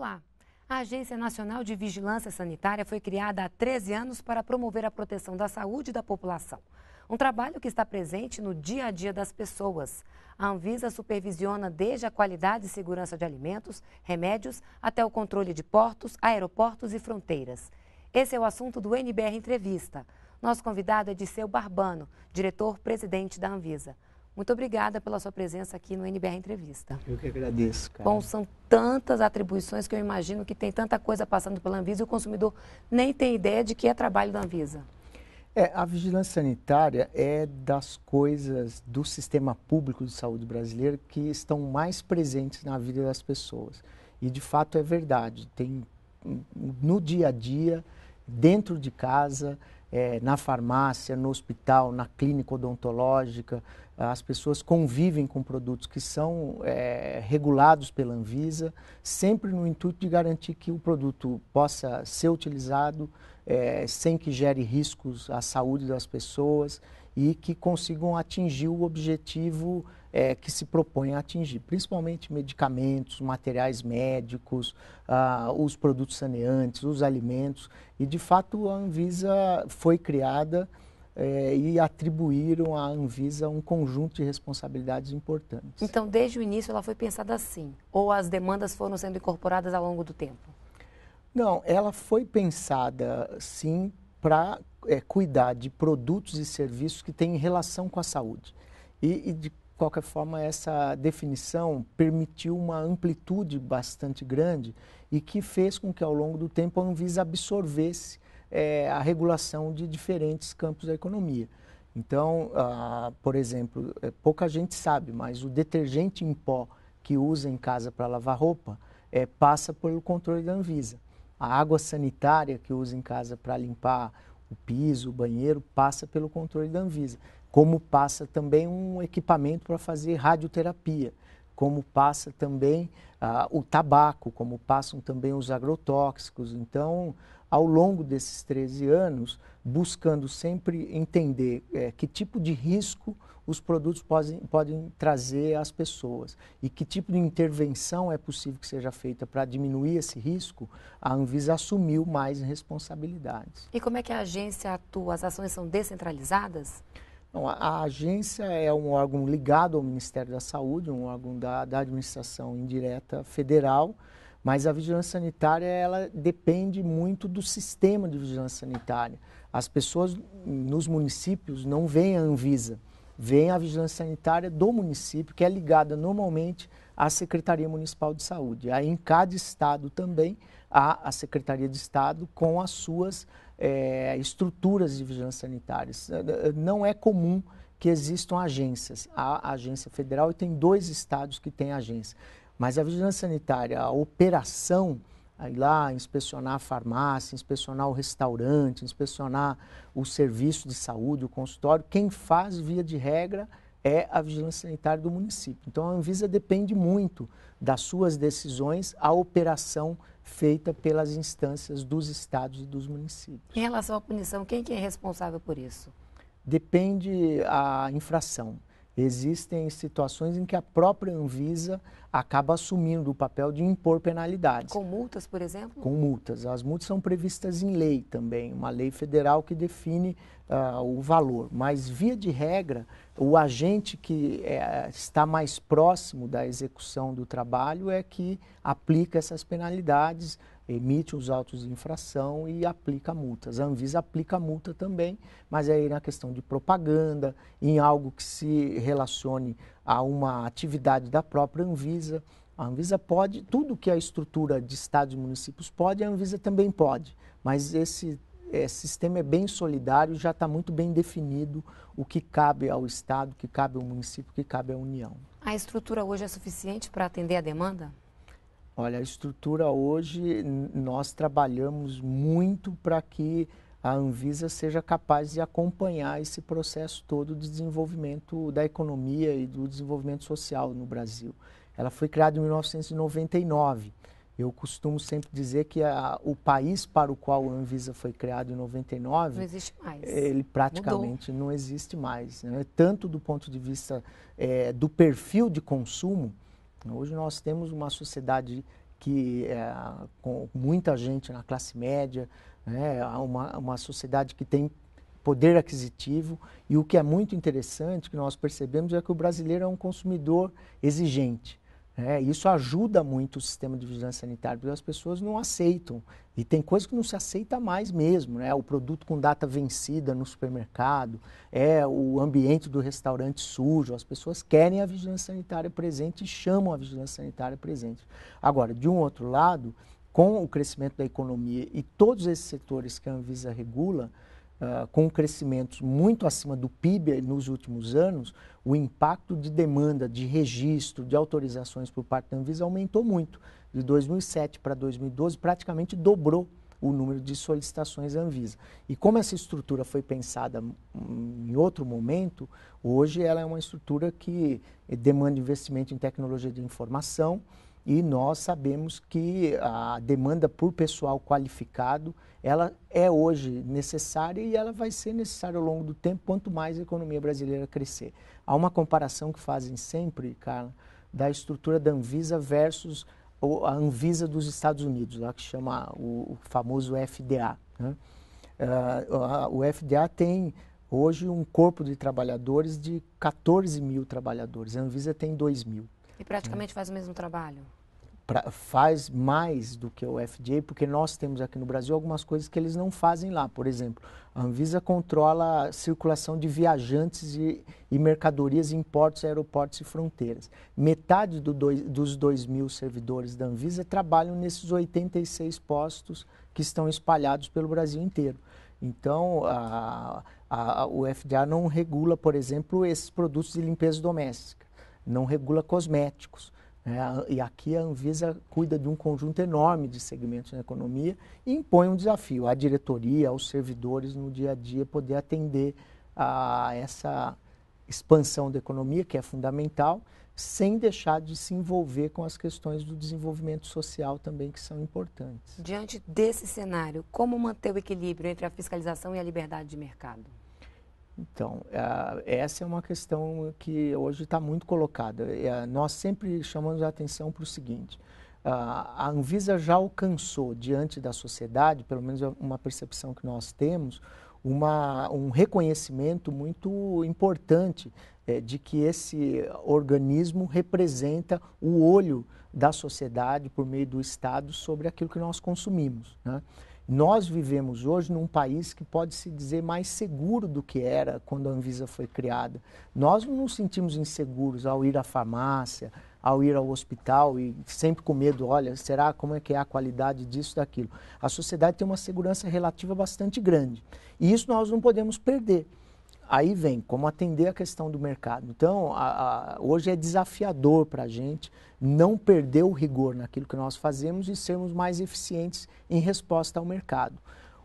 controlar. A Agência Nacional de Vigilância Sanitária foi criada há 13 anos para promover a proteção da saúde da população. Um trabalho que está presente no dia a dia das pessoas. A Anvisa supervisiona desde a qualidade e segurança de alimentos, remédios, até o controle de portos, aeroportos e fronteiras. Esse é o assunto do NBR Entrevista. Nosso convidado é Disseu Barbano, diretor-presidente da Anvisa. Muito obrigada pela sua presença aqui no NBR Entrevista. Eu que agradeço, cara. Bom, são tantas atribuições que eu imagino que tem tanta coisa passando pela Anvisa e o consumidor nem tem ideia de que é trabalho da Anvisa. É, a vigilância sanitária é das coisas do sistema público de saúde brasileiro que estão mais presentes na vida das pessoas. E de fato é verdade. Tem no dia a dia, dentro de casa, é, na farmácia, no hospital, na clínica odontológica, ah, as pessoas convivem com produtos que são é, regulados pela Anvisa, sempre no intuito de garantir que o produto possa ser utilizado é, sem que gere riscos à saúde das pessoas e que consigam atingir o objetivo é, que se propõe a atingir, principalmente medicamentos, materiais médicos, ah, os produtos saneantes, os alimentos. E, de fato, a Anvisa foi criada é, e atribuíram à Anvisa um conjunto de responsabilidades importantes. Então, desde o início, ela foi pensada assim? Ou as demandas foram sendo incorporadas ao longo do tempo? Não, ela foi pensada, sim, para é, cuidar de produtos e serviços que têm relação com a saúde. E, e de qualquer forma, essa definição permitiu uma amplitude bastante grande e que fez com que, ao longo do tempo, a Anvisa absorvesse é, a regulação de diferentes campos da economia. Então, ah, por exemplo, eh, pouca gente sabe, mas o detergente em pó que usa em casa para lavar roupa é, passa pelo controle da Anvisa. A água sanitária que usa em casa para limpar o piso, o banheiro, passa pelo controle da Anvisa como passa também um equipamento para fazer radioterapia, como passa também uh, o tabaco, como passam também os agrotóxicos. Então, ao longo desses 13 anos, buscando sempre entender é, que tipo de risco os produtos podem, podem trazer às pessoas e que tipo de intervenção é possível que seja feita para diminuir esse risco, a Anvisa assumiu mais responsabilidades. E como é que a agência atua? As ações são descentralizadas? Não, a, a, agência é um órgão ligado ao Ministério da Saúde, um órgão da, da administração indireta federal, mas a vigilância sanitária ela depende muito do sistema de vigilância sanitária. As pessoas nos municípios não veem a Anvisa, veem a vigilância sanitária do município, que é ligada normalmente à Secretaria Municipal de Saúde. Aí em cada estado também há a Secretaria de Estado com as suas é, estruturas de vigilância sanitária. É, é, não é comum que existam agências. Há agência federal e tem dois estados que têm agência. Mas a vigilância sanitária, a operação, ir lá inspecionar a farmácia, inspecionar o restaurante, inspecionar o serviço de saúde, o consultório, quem faz, via de regra, é a vigilância sanitária do município. Então a Anvisa depende muito das suas decisões, a operação feita pelas instâncias dos estados e dos municípios. Em relação à punição, quem que é responsável por isso? Depende a infração. Existem situações em que a própria Anvisa acaba assumindo o papel de impor penalidades. Com multas, por exemplo? Com multas. As multas são previstas em lei também, uma lei federal que define uh, o valor. Mas, via de regra, o agente que é, está mais próximo da execução do trabalho é que aplica essas penalidades emite os autos de infração e aplica multas. A Anvisa aplica multa também, mas é aí na questão de propaganda, em algo que se relacione a uma atividade da própria Anvisa. A Anvisa pode, tudo que a estrutura de estados e municípios pode, a Anvisa também pode, mas esse, é, sistema é bem solidário, já está muito bem definido o que cabe ao Estado, o que cabe ao município, o que cabe à União. A estrutura hoje é suficiente para atender a demanda? Olha, a estrutura hoje, nós trabalhamos muito para que a Anvisa seja capaz de acompanhar esse processo todo de desenvolvimento da economia e do desenvolvimento social no Brasil. Ela foi criada em 1999. Eu costumo sempre dizer que a, o país para o qual a Anvisa foi criada em 99, não existe mais. ele praticamente Mudou. não existe mais. Né? Tanto do ponto de vista é, do perfil de consumo, Hoje nós temos uma sociedade que é, com muita gente na classe média, né, uma, uma sociedade que tem poder aquisitivo e o que é muito interessante que nós percebemos é que o brasileiro é um consumidor exigente. É, isso ajuda muito o sistema de vigilância sanitária, porque as pessoas não aceitam. E tem coisa que não se aceita mais mesmo, né? O produto com data vencida no supermercado, é o ambiente do restaurante sujo. As pessoas querem a vigilância sanitária presente e chamam a vigilância sanitária presente. Agora, de um outro lado, com o crescimento da economia e todos esses setores que a Anvisa regula, uh, com crescimentos muito acima do PIB nos últimos anos, o impacto de demanda, de registro, de autorizações por parte da Anvisa aumentou muito. De 2007 para 2012, praticamente dobrou o número de solicitações da Anvisa. E como essa estrutura foi pensada hum, em outro momento, hoje ela é uma estrutura que demanda investimento em tecnologia de informação, e nós sabemos que a demanda por pessoal qualificado, ela é hoje necessária e ela vai ser necessária ao longo do tempo, quanto mais a economia brasileira crescer. Há uma comparação que fazem sempre, Carla, da estrutura da Anvisa versus a Anvisa dos Estados Unidos, lá que chama o, famoso FDA. Né? Uh, o FDA tem hoje um corpo de trabalhadores de 14 mil trabalhadores, a Anvisa tem 2 mil. E praticamente faz o mesmo trabalho? pra, faz mais do que o FDA, porque nós temos aqui no Brasil algumas coisas que eles não fazem lá. Por exemplo, a Anvisa controla a circulação de viajantes e, e mercadorias em portos, aeroportos e fronteiras. Metade do dois, dos 2 mil servidores da Anvisa trabalham nesses 86 postos que estão espalhados pelo Brasil inteiro. Então, a, a, o FDA não regula, por exemplo, esses produtos de limpeza doméstica, não regula cosméticos. É, e aqui a Anvisa cuida de um conjunto enorme de segmentos na economia e impõe um desafio à diretoria, aos servidores no dia a dia poder atender a essa expansão da economia, que é fundamental, sem deixar de se envolver com as questões do desenvolvimento social também, que são importantes. Diante desse cenário, como manter o equilíbrio entre a fiscalização e a liberdade de mercado? Então, essa é uma questão que hoje está muito colocada. Nós sempre chamamos a atenção para o seguinte: a Anvisa já alcançou diante da sociedade, pelo menos uma percepção que nós temos, uma, um reconhecimento muito importante é, de que esse organismo representa o olho da sociedade por meio do Estado sobre aquilo que nós consumimos. Né? Nós vivemos hoje num país que pode se dizer mais seguro do que era quando a Anvisa foi criada. Nós não nos sentimos inseguros ao ir à farmácia, ao ir ao hospital e sempre com medo, olha, será como é que é a qualidade disso, daquilo. A sociedade tem uma segurança relativa bastante grande. E isso nós não podemos perder. Aí vem como atender a questão do mercado. Então, a, a, hoje é desafiador para a gente não perder o rigor naquilo que nós fazemos e sermos mais eficientes em resposta ao mercado.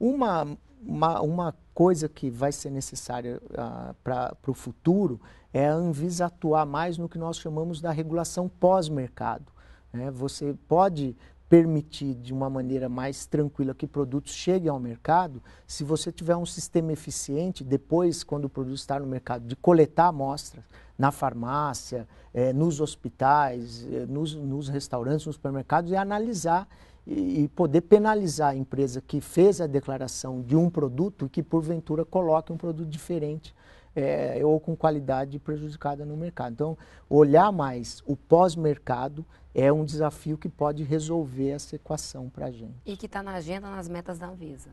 Uma, uma, uma coisa que vai ser necessária ah, para o futuro é a Anvisa atuar mais no que nós chamamos da regulação pós-mercado. Né? Você pode permitir de uma maneira mais tranquila que produtos cheguem ao mercado, se você tiver um sistema eficiente, depois, quando o produto está no mercado, de coletar amostras na farmácia, é, nos hospitais, é, nos, nos, restaurantes, nos supermercados, e analisar e, e, poder penalizar a empresa que fez a declaração de um produto e que, porventura, coloque um produto diferente é, ou com qualidade prejudicada no mercado. Então, olhar mais o pós-mercado, é um desafio que pode resolver essa equação para a gente. E que está na agenda, nas metas da Anvisa.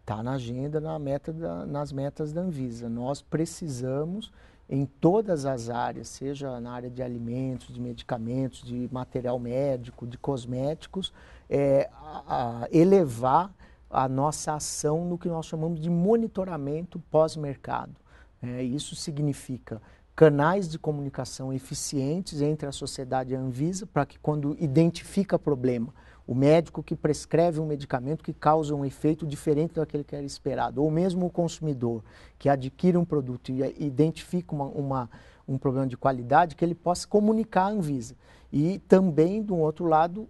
Está na agenda, na meta da, nas metas da Anvisa. Nós precisamos, em todas as áreas, seja na área de alimentos, de medicamentos, de material médico, de cosméticos, é, a, a elevar a nossa ação no que nós chamamos de monitoramento pós-mercado. É, isso significa canais de comunicação eficientes entre a sociedade e a Anvisa, para que quando identifica problema, o médico que prescreve um medicamento que causa um efeito diferente daquele que era esperado, ou mesmo o consumidor que adquire um produto e eh, identifica uma, uma um problema de qualidade, que ele possa comunicar à Anvisa. E também, do outro lado,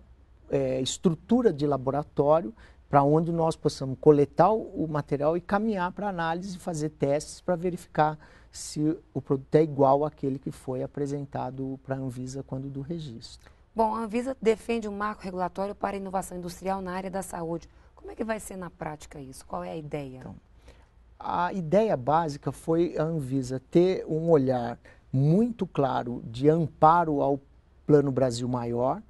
é, estrutura de laboratório para onde nós possamos coletar o material e caminhar para análise, fazer testes para verificar se o produto é igual àquele que foi apresentado para a Anvisa quando do registro. Bom, a Anvisa defende um marco regulatório para inovação industrial na área da saúde. Como é que vai ser na prática isso? Qual é a ideia? Então, a ideia básica foi a Anvisa ter um olhar muito claro de amparo ao Plano Brasil Maior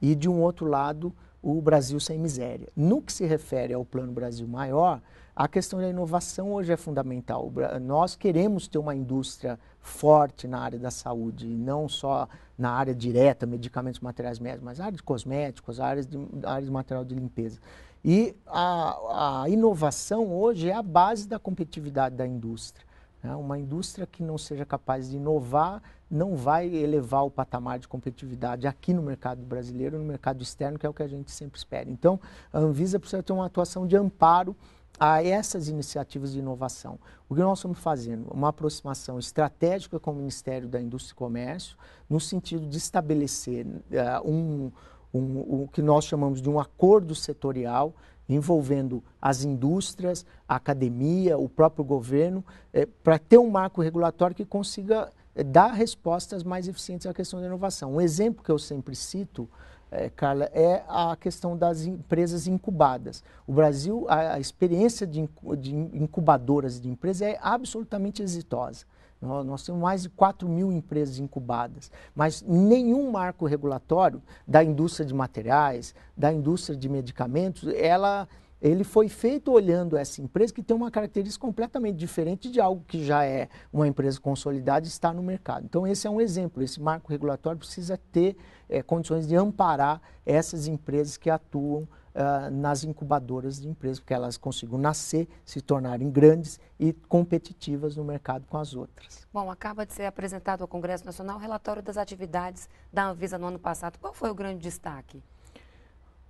e, de um outro lado, o Brasil sem miséria. No que se refere ao Plano Brasil Maior, a questão da inovação hoje é fundamental. Nós queremos ter uma indústria forte na área da saúde, não só na área direta, medicamentos, materiais médicos, mas área de cosméticos, áreas de, área de material de limpeza. E a, a inovação hoje é a base da competitividade da indústria. Né? Uma indústria que não seja capaz de inovar não vai elevar o patamar de competitividade aqui no mercado brasileiro, no mercado externo, que é o que a gente sempre espera. Então, a Anvisa precisa ter uma atuação de amparo a essas iniciativas de inovação. O que nós estamos fazendo? Uma aproximação estratégica com o Ministério da Indústria e Comércio, no sentido de estabelecer uh, um, um, o que nós chamamos de um acordo setorial envolvendo as indústrias, a academia, o próprio governo, é, eh, para ter um marco regulatório que consiga eh, dar respostas mais eficientes à questão da inovação. Um exemplo que eu sempre cito, é, Carla, é a questão das empresas incubadas. O Brasil, a, a experiência de, de incubadoras de empresas é absolutamente exitosa. Nós, nós, temos mais de 4 mil empresas incubadas, mas nenhum marco regulatório da indústria de materiais, da indústria de medicamentos, ela, ele foi feito olhando essa empresa que tem uma característica completamente diferente de algo que já é uma empresa consolidada e está no mercado. Então, esse é um exemplo. Esse marco regulatório precisa ter é, condições de amparar essas empresas que atuam uh, nas incubadoras de empresas, porque elas consigam nascer, se tornarem grandes e competitivas no mercado com as outras. Bom, acaba de ser apresentado ao Congresso Nacional o relatório das atividades da Anvisa no ano passado. Qual foi o grande destaque?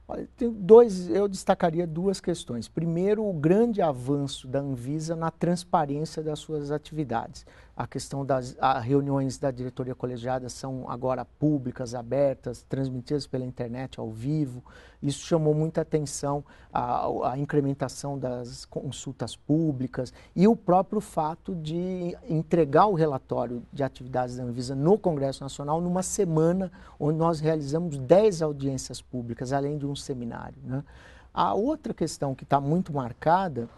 Olha, tem dois, eu destacaria duas questões. Primeiro, o grande avanço da Anvisa na transparência das suas atividades. A questão das a reuniões da diretoria colegiada são agora públicas, abertas, transmitidas pela internet ao vivo. Isso chamou muita atenção a, a incrementação das consultas públicas e o próprio fato de entregar o relatório de atividades da Anvisa no Congresso Nacional numa semana onde nós realizamos 10 audiências públicas, além de um um seminário. Né? A outra questão que está muito marcada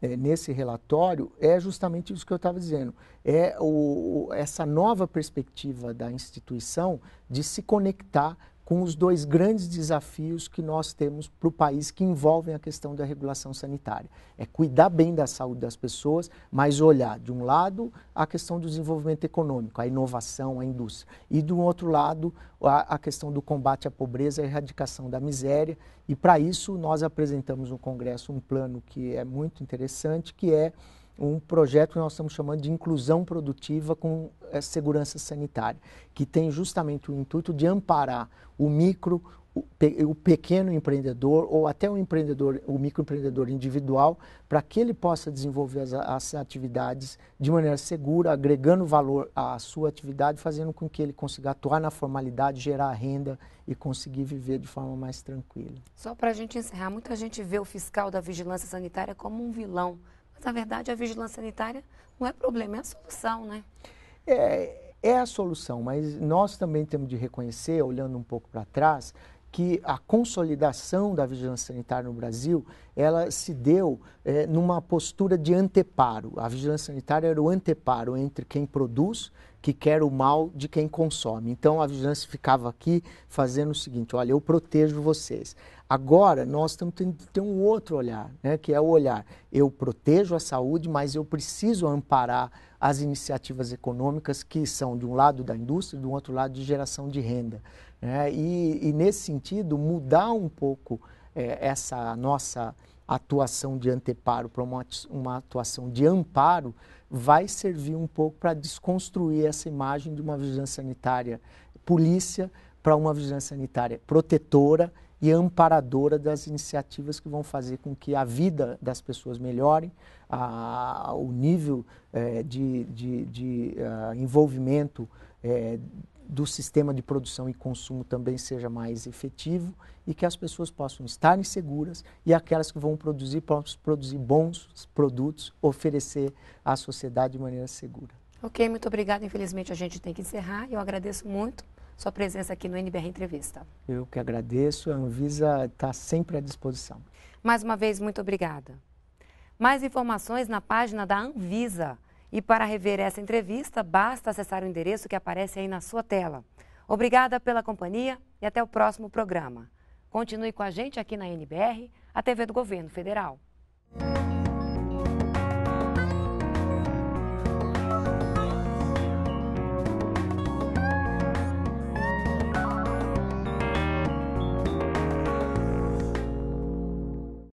é, nesse relatório é justamente isso que eu estava dizendo, é o, essa nova perspectiva da instituição de se conectar com os dois grandes desafios que nós temos para o país que envolvem a questão da regulação sanitária. É cuidar bem da saúde das pessoas, mas olhar, de um lado, a questão do desenvolvimento econômico, a inovação, a indústria, e do outro lado, a, questão do combate à pobreza, a erradicação da miséria. E para isso, nós apresentamos no Congresso um plano que é muito interessante, que é um projeto que nós estamos chamando de inclusão produtiva com é, segurança sanitária, que tem justamente o intuito de amparar o micro, o, pe o pequeno empreendedor ou até o empreendedor, o microempreendedor individual, para que ele possa desenvolver as, as atividades de maneira segura, agregando valor à sua atividade, fazendo com que ele consiga atuar na formalidade, gerar renda e conseguir viver de forma mais tranquila. Só para a gente encerrar, muita gente vê o fiscal da vigilância sanitária como um vilão na verdade, a vigilância sanitária não é problema, é a solução, né? É, é a solução, mas nós também temos de reconhecer, olhando um pouco para trás, que a consolidação da vigilância sanitária no Brasil ela se deu é, numa postura de anteparo. A vigilância sanitária era o anteparo entre quem produz, que quer o mal de quem consome. Então a vigilância ficava aqui fazendo o seguinte: olha, eu protejo vocês. Agora, nós estamos tendo que ter um outro olhar, né, que é o olhar, eu protejo a saúde, mas eu preciso amparar as iniciativas econômicas que são, de um lado, da indústria, do outro lado, de geração de renda. Né? E, e, nesse sentido, mudar um pouco é, essa nossa atuação de anteparo para uma, uma atuação de amparo vai servir um pouco para desconstruir essa imagem de uma vigilância sanitária polícia para uma vigilância sanitária protetora e amparadora das iniciativas que vão fazer com que a vida das pessoas melhore, a, o nível é, de, de, de uh, envolvimento é, do sistema de produção e consumo também seja mais efetivo e que as pessoas possam estar seguras e aquelas que vão produzir possam produzir bons produtos, oferecer à sociedade de maneira segura. Ok, muito obrigada. Infelizmente a gente tem que encerrar. Eu agradeço muito sua presença aqui no NBR Entrevista. Eu que agradeço, a Anvisa está sempre à disposição. Mais uma vez, muito obrigada. Mais informações na página da Anvisa. E para rever essa entrevista, basta acessar o endereço que aparece aí na sua tela. Obrigada pela companhia e até o próximo programa. Continue com a gente aqui na NBR, a TV do Governo Federal.